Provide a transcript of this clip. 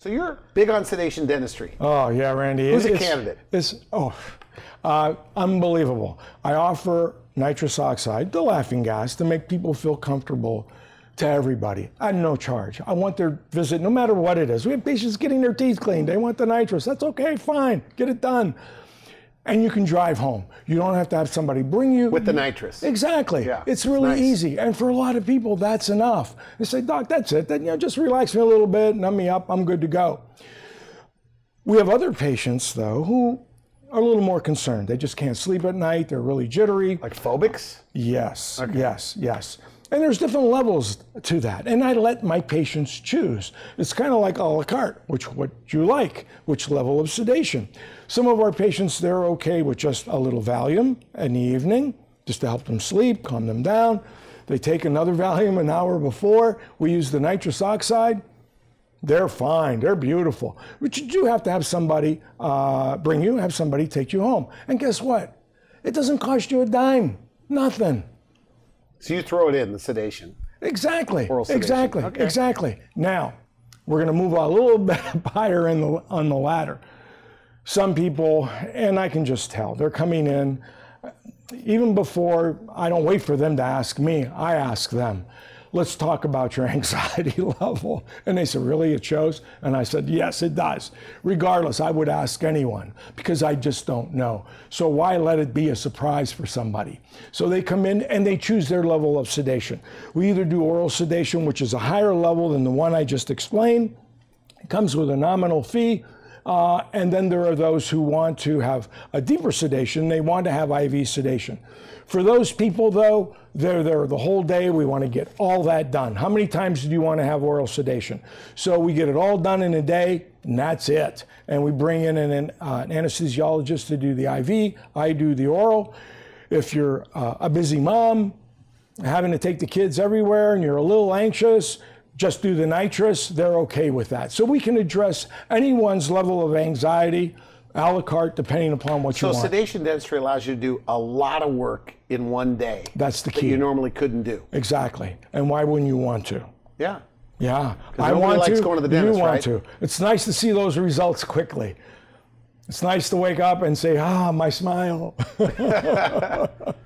So you're big on sedation dentistry. Oh yeah, Randy. Who's a candidate? It's oh, uh, unbelievable. I offer nitrous oxide, the laughing gas, to make people feel comfortable to everybody at no charge. I want their visit, no matter what it is. We have patients getting their teeth cleaned. They want the nitrous. That's okay, fine. Get it done and you can drive home. You don't have to have somebody bring you. With the nitrous. Exactly. Yeah. It's really nice. easy. And for a lot of people, that's enough. They say, Doc, that's it. Then, you know, just relax me a little bit, numb me up, I'm good to go. We have other patients, though, who are a little more concerned. They just can't sleep at night. They're really jittery. Like phobics? Yes. Okay. Yes, yes. And there's different levels to that. And I let my patients choose. It's kind of like a la carte, which what you like, which level of sedation. Some of our patients, they're okay with just a little Valium in the evening, just to help them sleep, calm them down. They take another Valium an hour before. We use the nitrous oxide. They're fine. They're beautiful. But you do have to have somebody uh, bring you, have somebody take you home. And guess what? It doesn't cost you a dime. Nothing. So you throw it in the sedation. Exactly. Sedation. Exactly. Okay. Exactly. Now we're going to move a little bit higher in the on the ladder. Some people, and I can just tell, they're coming in even before. I don't wait for them to ask me. I ask them let's talk about your anxiety level. And they said, Really, it shows? And I said, Yes, it does. Regardless, I would ask anyone because I just don't know. So why let it be a surprise for somebody? So they come in and they choose their level of sedation. We either do oral sedation, which is a higher level than the one I just explained, it comes with a nominal fee uh, and then there are those who want to have a deeper sedation. They want to have IV sedation. For those people, though, they're there the whole day. We want to get all that done. How many times do you want to have oral sedation? So we get it all done in a day, and that's it. And we bring in an, uh, anesthesiologist to do the IV. I do the oral. If you're uh, a busy mom, having to take the kids everywhere, and you're a little anxious, just do the nitrous, they're okay with that. So we can address anyone's level of anxiety a la carte, depending upon what so you want. So sedation dentistry allows you to do a lot of work in one day. That's the key. That you normally couldn't do. Exactly. And why wouldn't you want to? Yeah. Yeah. I want to. to dentist, you want right? to. It's nice to see those results quickly. It's nice to wake up and say, ah, my smile.